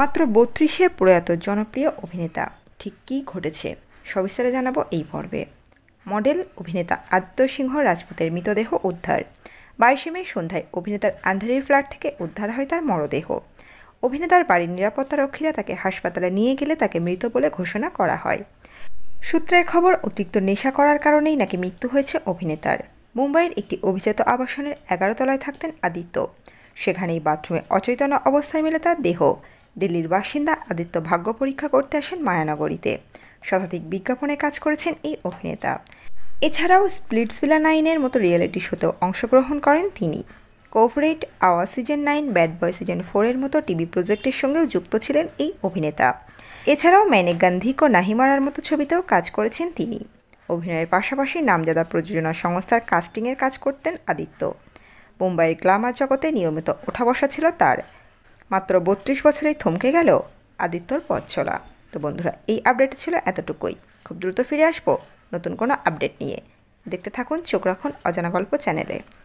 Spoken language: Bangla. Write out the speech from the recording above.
মাত্র বত্রিশে প্রয়াত জনপ্রিয় অভিনেতা ঠিক কী ঘটেছে সবিস্তারে জানাবো এই পর্বে মডেল অভিনেতা আদ্য সিংহ রাজপুতের মৃতদেহ উদ্ধার বাইশে মে সন্ধ্যায় অভিনেতার আন্ধারির ফ্ল্যাট থেকে উদ্ধার হয় তার মরদেহ অভিনেতার বাড়ির নিরাপত্তারক্ষীরা তাকে হাসপাতালে নিয়ে গেলে তাকে মৃত বলে ঘোষণা করা হয় সূত্রের খবর অতিরিক্ত নেশা করার কারণেই নাকি মৃত্যু হয়েছে অভিনেতার মুম্বাইয়ের একটি অভিজাত আবাসনের এগারো তলায় থাকতেন আদিত্য সেখানেই বাথরুমে অচৈতন্য অবস্থায় মেলে তার দেহ দিল্লির বাসিন্দা আদিত্য ভাগ্য পরীক্ষা করতে আসেন মায়ানগরীতে শতাধিক বিজ্ঞাপনে কাজ করেছেন এই অভিনেতা এছাড়াও স্প্লিটসভিলা নাইনের মতো রিয়েলিটি শোতেও অংশগ্রহণ করেন তিনি কোভরেট আওয়া season nine bad boy season ফোরের মতো টিভি প্রজেক্টের সঙ্গেও যুক্ত ছিলেন এই অভিনেতা এছাড়াও ম্যানে গান্ধী ও নাহিমারার মতো ছবিতেও কাজ করেছেন তিনি অভিনয়ের পাশাপাশি নামজাদা প্রযোজনা সংস্থার কাস্টিংয়ের কাজ করতেন আদিত্য মুম্বাইয়ের গ্লামার জগতে নিয়মিত ওঠা বসা ছিল তার মাত্র বত্রিশ বছরেই থমকে গেল আদিত্যর পথ চলা তো বন্ধুরা এই আপডেট ছিল এতটুকুই খুব দ্রুত ফিরে আসবো নতুন কোনো আপডেট নিয়ে দেখতে থাকুন চোখ রাখুন অজানা গল্প চ্যানেলে